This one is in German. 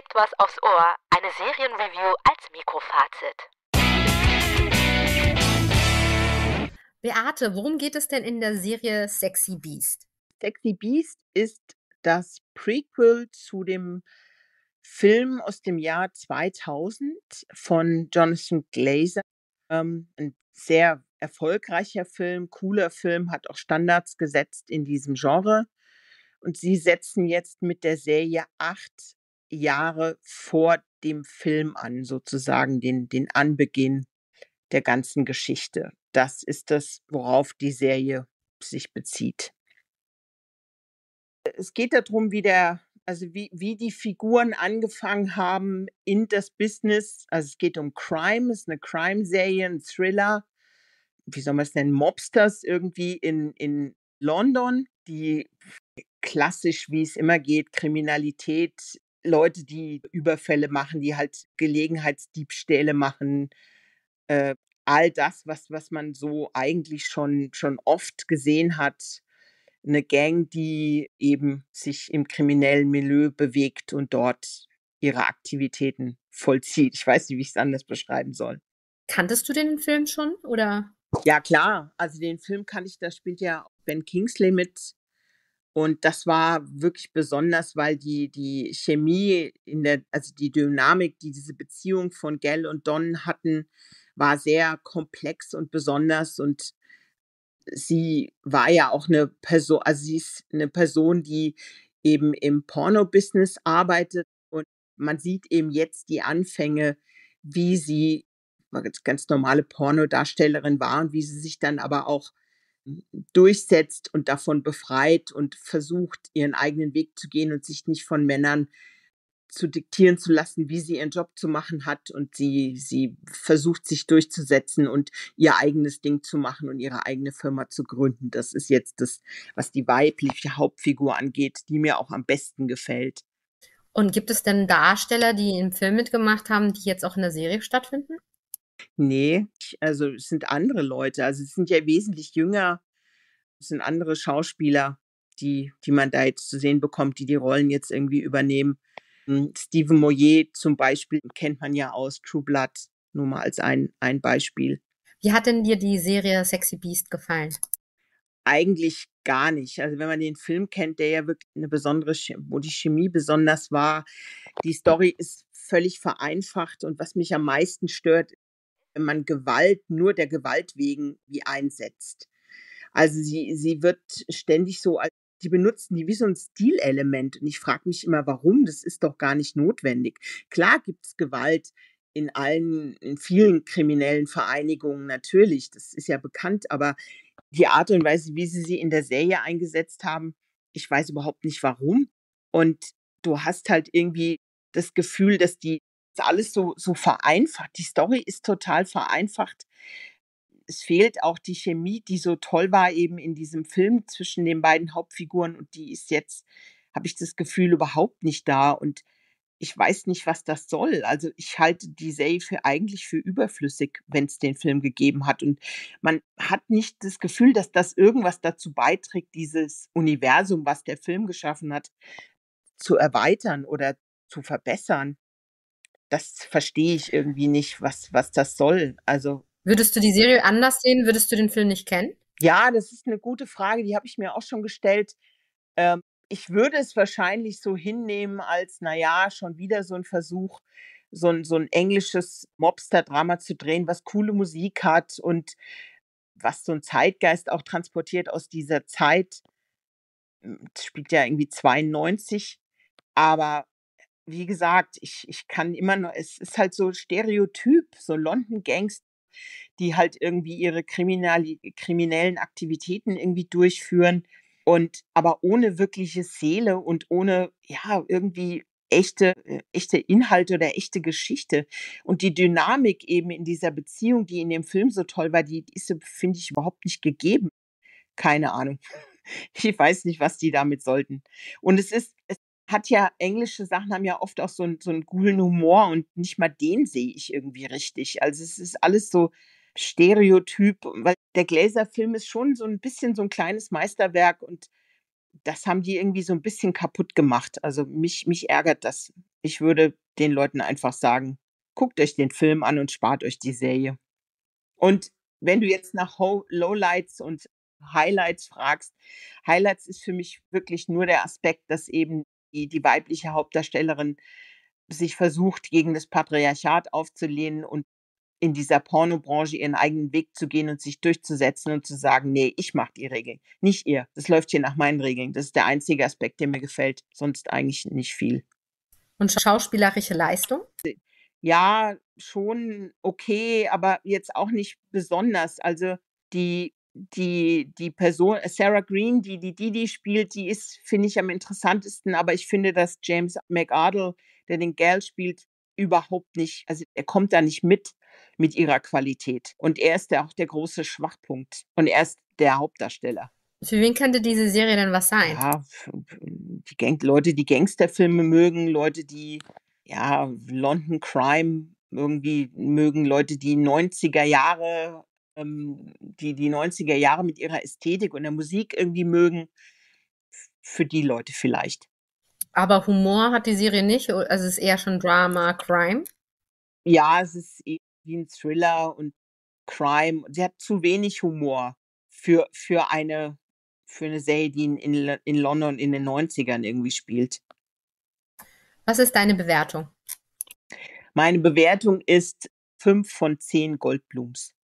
gibt was aufs Ohr. Eine Serienreview als Mikrofazit. Beate, worum geht es denn in der Serie Sexy Beast? Sexy Beast ist das Prequel zu dem Film aus dem Jahr 2000 von Jonathan Glazer. Ähm, ein sehr erfolgreicher Film, cooler Film, hat auch Standards gesetzt in diesem Genre. Und sie setzen jetzt mit der Serie acht Jahre vor dem Film an, sozusagen den, den Anbeginn der ganzen Geschichte. Das ist das, worauf die Serie sich bezieht. Es geht darum, wie der, also wie, wie die Figuren angefangen haben in das Business. Also es geht um Crime, es ist eine Crime-Serie, ein Thriller. Wie soll man es nennen? Mobsters irgendwie in, in London, die klassisch, wie es immer geht, Kriminalität Leute, die Überfälle machen, die halt Gelegenheitsdiebstähle machen, äh, all das, was, was man so eigentlich schon, schon oft gesehen hat. Eine Gang, die eben sich im kriminellen Milieu bewegt und dort ihre Aktivitäten vollzieht. Ich weiß nicht, wie ich es anders beschreiben soll. Kanntest du den Film schon oder? Ja, klar. Also den Film kann ich, da spielt ja Ben Kingsley mit. Und das war wirklich besonders, weil die, die Chemie in der, also die Dynamik, die diese Beziehung von Gell und Don hatten, war sehr komplex und besonders. Und sie war ja auch eine Person, also sie ist eine Person, die eben im Porno-Business arbeitet. Und man sieht eben jetzt die Anfänge, wie sie ganz normale Pornodarstellerin war und wie sie sich dann aber auch durchsetzt und davon befreit und versucht, ihren eigenen Weg zu gehen und sich nicht von Männern zu diktieren zu lassen, wie sie ihren Job zu machen hat und sie, sie versucht, sich durchzusetzen und ihr eigenes Ding zu machen und ihre eigene Firma zu gründen. Das ist jetzt das, was die weibliche Hauptfigur angeht, die mir auch am besten gefällt. Und gibt es denn Darsteller, die im Film mitgemacht haben, die jetzt auch in der Serie stattfinden? Nee, also es sind andere Leute. Also es sind ja wesentlich jünger, es sind andere Schauspieler, die, die man da jetzt zu sehen bekommt, die die Rollen jetzt irgendwie übernehmen. Hm, Steven Moyer zum Beispiel kennt man ja aus True Blood, nur mal als ein, ein Beispiel. Wie hat denn dir die Serie Sexy Beast gefallen? Eigentlich gar nicht. Also wenn man den Film kennt, der ja wirklich eine besondere, wo die Chemie besonders war, die Story ist völlig vereinfacht und was mich am meisten stört, wenn man Gewalt nur der Gewalt wegen wie einsetzt. Also sie, sie wird ständig so, die benutzen die wie so ein Stilelement. Und ich frage mich immer, warum? Das ist doch gar nicht notwendig. Klar gibt es Gewalt in allen, in vielen kriminellen Vereinigungen natürlich. Das ist ja bekannt, aber die Art und Weise, wie sie sie in der Serie eingesetzt haben, ich weiß überhaupt nicht warum. Und du hast halt irgendwie das Gefühl, dass die alles so, so vereinfacht. Die Story ist total vereinfacht. Es fehlt auch die Chemie, die so toll war eben in diesem Film zwischen den beiden Hauptfiguren und die ist jetzt, habe ich das Gefühl, überhaupt nicht da und ich weiß nicht, was das soll. Also ich halte die Serie für eigentlich für überflüssig, wenn es den Film gegeben hat. Und man hat nicht das Gefühl, dass das irgendwas dazu beiträgt, dieses Universum, was der Film geschaffen hat, zu erweitern oder zu verbessern das verstehe ich irgendwie nicht, was, was das soll. Also. Würdest du die Serie anders sehen? Würdest du den Film nicht kennen? Ja, das ist eine gute Frage, die habe ich mir auch schon gestellt. Ähm, ich würde es wahrscheinlich so hinnehmen als, naja, schon wieder so ein Versuch, so ein, so ein englisches Mobster-Drama zu drehen, was coole Musik hat und was so ein Zeitgeist auch transportiert aus dieser Zeit. Das spielt ja irgendwie 92, aber wie gesagt, ich, ich kann immer nur, es ist halt so Stereotyp, so London Gangs, die halt irgendwie ihre kriminellen Aktivitäten irgendwie durchführen und aber ohne wirkliche Seele und ohne, ja, irgendwie echte, äh, echte Inhalte oder echte Geschichte. Und die Dynamik eben in dieser Beziehung, die in dem Film so toll war, die, die ist, finde ich, überhaupt nicht gegeben. Keine Ahnung. Ich weiß nicht, was die damit sollten. Und es ist, es hat ja, englische Sachen haben ja oft auch so, ein, so einen coolen Humor und nicht mal den sehe ich irgendwie richtig. Also es ist alles so Stereotyp, weil der Gläser-Film ist schon so ein bisschen so ein kleines Meisterwerk und das haben die irgendwie so ein bisschen kaputt gemacht. Also mich, mich ärgert das. Ich würde den Leuten einfach sagen, guckt euch den Film an und spart euch die Serie. Und wenn du jetzt nach Ho Lowlights und Highlights fragst, Highlights ist für mich wirklich nur der Aspekt, dass eben die, die weibliche Hauptdarstellerin sich versucht, gegen das Patriarchat aufzulehnen und in dieser Pornobranche ihren eigenen Weg zu gehen und sich durchzusetzen und zu sagen, nee, ich mache die Regeln, nicht ihr. Das läuft hier nach meinen Regeln. Das ist der einzige Aspekt, der mir gefällt, sonst eigentlich nicht viel. Und schauspielerische Leistung? Äh, ja, schon okay, aber jetzt auch nicht besonders. Also die die, die Person, äh, Sarah Green, die die Didi spielt, die ist, finde ich, am interessantesten. Aber ich finde, dass James McArdle, der den Gale spielt, überhaupt nicht, also er kommt da nicht mit, mit ihrer Qualität. Und er ist ja auch der große Schwachpunkt. Und er ist der Hauptdarsteller. Für wen könnte diese Serie denn was sein? Ja, die Gang Leute, die Gangsterfilme mögen, Leute, die ja, London Crime irgendwie mögen, Leute, die 90er Jahre ähm, die die 90er Jahre mit ihrer Ästhetik und der Musik irgendwie mögen, für die Leute vielleicht. Aber Humor hat die Serie nicht, also es ist eher schon Drama, Crime? Ja, es ist eher wie ein Thriller und Crime. Sie hat zu wenig Humor für, für, eine, für eine Serie, die in, in, in London in den 90ern irgendwie spielt. Was ist deine Bewertung? Meine Bewertung ist 5 von 10 Goldblums.